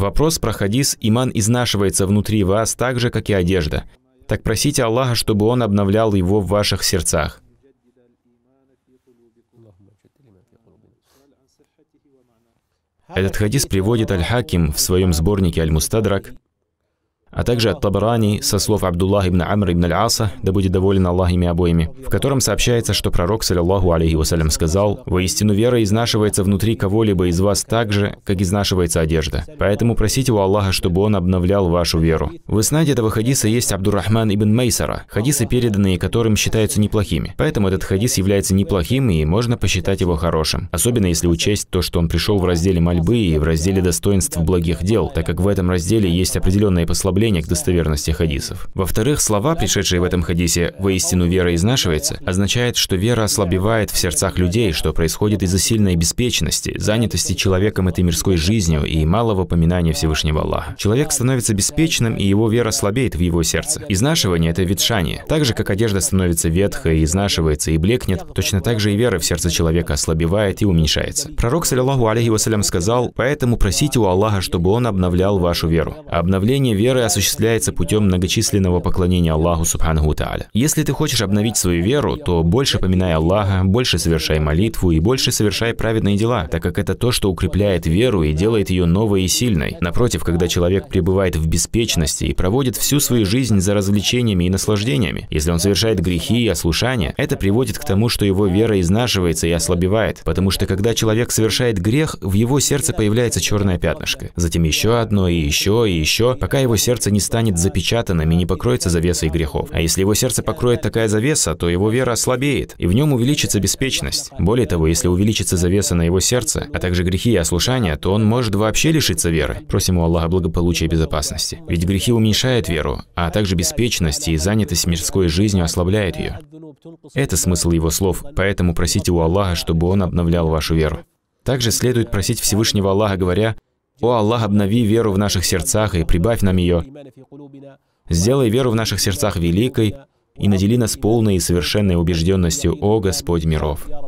Вопрос про хадис иман изнашивается внутри вас так же, как и одежда. Так просите Аллаха, чтобы Он обновлял его в ваших сердцах. Этот хадис приводит Аль-Хаким в своем сборнике Аль-Мустадрак а также от Табарани со слов Абдуллах ибн Амр ибн Аль-Аса, да будет доволен Аллах ими обоими, в котором сообщается, что пророк, саллиллаху алейхи вассалям, сказал, «Воистину вера изнашивается внутри кого-либо из вас так же, как изнашивается одежда. Поэтому просите у Аллаха, чтобы он обновлял вашу веру». В Иснаде этого хадиса есть Абдурахман ибн Мейсара, хадисы, переданные которым считаются неплохими. Поэтому этот хадис является неплохим, и можно посчитать его хорошим. Особенно если учесть то, что он пришел в разделе мольбы и в разделе достоинств благих дел, так как в этом разделе есть определенные послабления добавление к достоверности хадисов. Во-вторых, слова, пришедшие в этом хадисе «воистину вера изнашивается», означает, что вера ослабевает в сердцах людей, что происходит из-за сильной беспечности, занятости человеком этой мирской жизнью и малого поминания Всевышнего Аллаха. Человек становится беспечным, и его вера слабеет в его сердце. Изнашивание – это ветшание. Так же, как одежда становится ветхой, изнашивается и блекнет, точно так же и вера в сердце человека ослабевает и уменьшается. Пророк, саллиллаху алейхи вассалям, сказал, «Поэтому просите у Аллаха, чтобы Он обновлял вашу веру». А обновление веры осуществляется путем многочисленного поклонения Аллаху Субханаху Тааля. Если ты хочешь обновить свою веру, то больше поминай Аллаха, больше совершай молитву и больше совершай праведные дела, так как это то, что укрепляет веру и делает ее новой и сильной. Напротив, когда человек пребывает в беспечности и проводит всю свою жизнь за развлечениями и наслаждениями, если он совершает грехи и ослушания, это приводит к тому, что его вера изнашивается и ослабевает, потому что когда человек совершает грех, в его сердце появляется черное пятнышко, затем еще одно и еще и еще, пока его сердце сердце не станет запечатанным и не покроется завесой грехов. А если его сердце покроет такая завеса, то его вера ослабеет, и в нем увеличится беспечность. Более того, если увеличится завеса на его сердце, а также грехи и ослушания, то он может вообще лишиться веры. Просим у Аллаха благополучия и безопасности. Ведь грехи уменьшают веру, а также беспечность и занятость мирской жизнью ослабляет ее. Это смысл его слов, поэтому просите у Аллаха, чтобы он обновлял вашу веру. Также следует просить Всевышнего Аллаха, говоря, о Аллах, обнови веру в наших сердцах и прибавь нам ее. Сделай веру в наших сердцах великой и надели нас полной и совершенной убежденностью, о Господь миров.